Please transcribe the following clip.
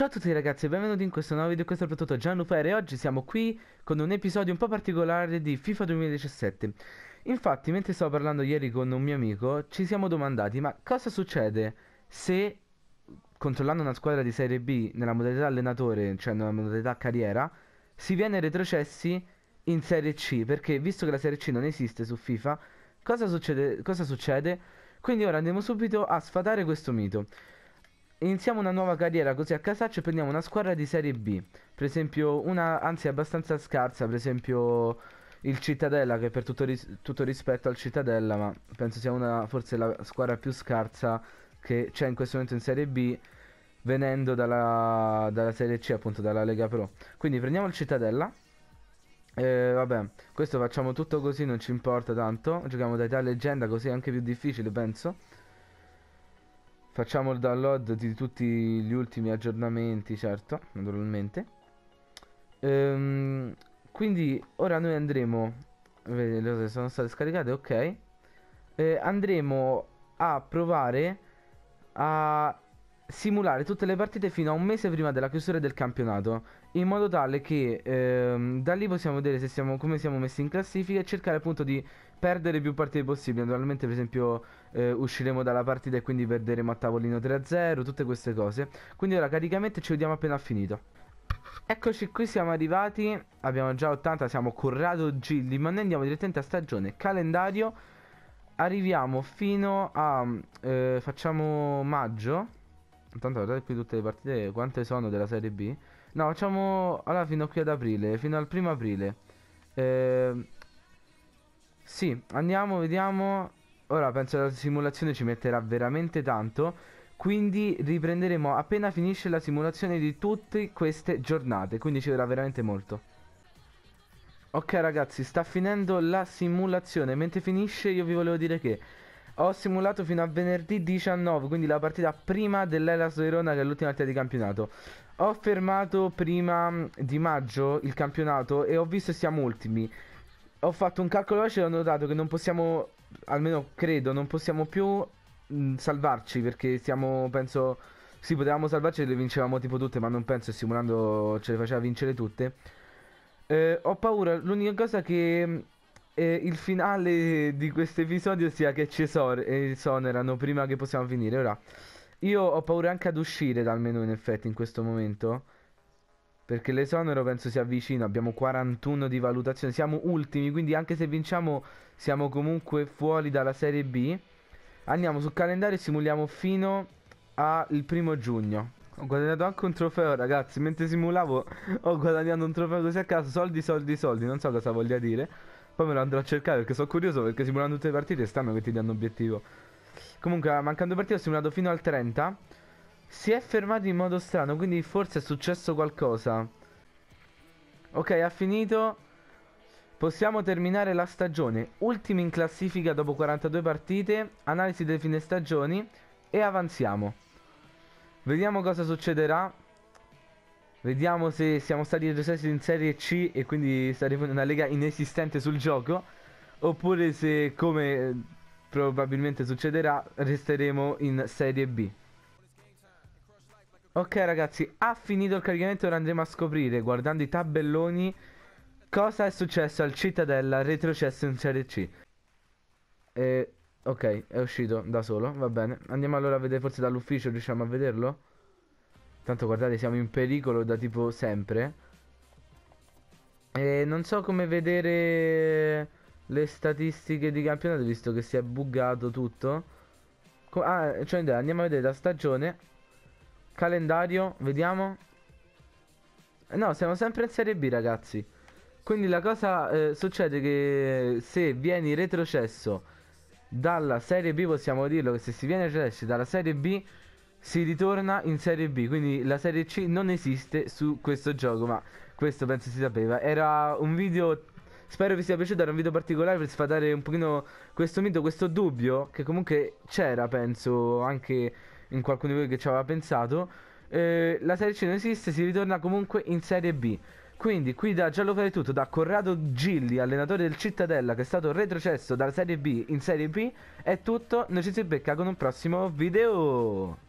Ciao a tutti ragazzi e benvenuti in questo nuovo video, questo è il prodotto Gianluper e oggi siamo qui con un episodio un po' particolare di FIFA 2017 Infatti mentre stavo parlando ieri con un mio amico ci siamo domandati ma cosa succede se controllando una squadra di Serie B nella modalità allenatore, cioè nella modalità carriera Si viene retrocessi in Serie C perché visto che la Serie C non esiste su FIFA Cosa succede? Cosa succede? Quindi ora andiamo subito a sfatare questo mito Iniziamo una nuova carriera così a casaccio e prendiamo una squadra di serie B. Per esempio una, anzi abbastanza scarsa, per esempio il Cittadella che per tutto, ris tutto rispetto al Cittadella, ma penso sia una forse la squadra più scarsa che c'è in questo momento in serie B venendo dalla, dalla serie C appunto dalla Lega Pro. Quindi prendiamo il Cittadella. Eh, vabbè, questo facciamo tutto così, non ci importa tanto. Giochiamo da età leggenda così è anche più difficile penso. Facciamo il download di tutti gli ultimi aggiornamenti, certo, naturalmente. Ehm, quindi ora noi andremo... Vedete, sono state scaricate, ok. Eh, andremo a provare a simulare tutte le partite fino a un mese prima della chiusura del campionato in modo tale che ehm, da lì possiamo vedere se siamo, come siamo messi in classifica e cercare appunto di perdere più partite possibili naturalmente per esempio eh, usciremo dalla partita e quindi perderemo a tavolino 3-0, tutte queste cose. Quindi ora caricamente ci vediamo appena finito. Eccoci qui, siamo arrivati, abbiamo già 80, siamo Corrado Gilli, ma noi andiamo direttamente a stagione, calendario, arriviamo fino a, eh, facciamo maggio, intanto guardate qui tutte le partite, quante sono della Serie B, no facciamo, allora fino qui ad aprile, fino al primo aprile, eh, sì, andiamo, vediamo, Ora penso che la simulazione ci metterà veramente tanto, quindi riprenderemo appena finisce la simulazione di tutte queste giornate, quindi ci vorrà veramente molto. Ok ragazzi, sta finendo la simulazione, mentre finisce io vi volevo dire che ho simulato fino a venerdì 19, quindi la partita prima dell'Elas Verona che è l'ultima partita di campionato. Ho fermato prima mm, di maggio il campionato e ho visto che siamo ultimi. Ho fatto un calcolo veloce e ho notato che non possiamo almeno credo, non possiamo più mh, mm, salvarci perché siamo, penso, sì, potevamo salvarci e le vincevamo tipo tutte, ma non penso Simulando ce le faceva vincere tutte. Eh, ho paura, l'unica cosa che eh, il finale di questo episodio sia che ci esonerano prima che possiamo finire. Ora, io ho paura anche ad uscire dal menu in effetti in questo momento. Perché l'esonero penso sia vicino, abbiamo 41 di valutazione, siamo ultimi, quindi anche se vinciamo siamo comunque fuori dalla Serie B. Andiamo sul calendario e simuliamo fino al primo giugno. Ho guadagnato anche un trofeo, ragazzi, mentre simulavo ho guadagnato un trofeo così a caso, soldi, soldi, soldi, non so cosa voglia dire. Poi me lo andrò a cercare perché sono curioso, perché simulando tutte le partite stanno che ti danno obiettivo. Comunque, mancando partite ho simulato fino al 30. Si è fermato in modo strano, quindi forse è successo qualcosa. Ok, ha finito. Possiamo terminare la stagione. Ultimi in classifica dopo 42 partite. Analisi delle fine stagioni. E avanziamo. Vediamo cosa succederà. Vediamo se siamo stati retrocessi in Serie C e quindi saremo in una lega inesistente sul gioco. Oppure se, come probabilmente succederà, resteremo in Serie B. Ok ragazzi, ha finito il caricamento ora andremo a scoprire, guardando i tabelloni, cosa è successo al Cittadella retrocesso in Serie C. E, ok, è uscito da solo, va bene. Andiamo allora a vedere, forse dall'ufficio riusciamo a vederlo? Tanto guardate, siamo in pericolo da tipo sempre. E non so come vedere le statistiche di campionato, visto che si è buggato tutto. ah, cioè andiamo a vedere la stagione Calendario, vediamo. Eh, no, siamo sempre in Serie B, ragazzi. Quindi la cosa eh, succede che se vieni retrocesso dalla Serie B, possiamo dirlo che se si viene retrocesso dalla Serie B, si ritorna in Serie B. Quindi la Serie C non esiste su questo gioco, ma questo penso si sapeva. Era un video Spero vi sia piaciuto, era un video particolare per sfatare un pochino questo mito, questo dubbio che comunque c'era, penso, anche in qualcuno di voi che ci aveva pensato, eh, la Serie C non esiste, si ritorna comunque in Serie B. Quindi qui da Giallo Fare Tutto, da Corrado Gilli, allenatore del Cittadella, che è stato retrocesso dalla Serie B in Serie B, è tutto, noi ci si becca con un prossimo video!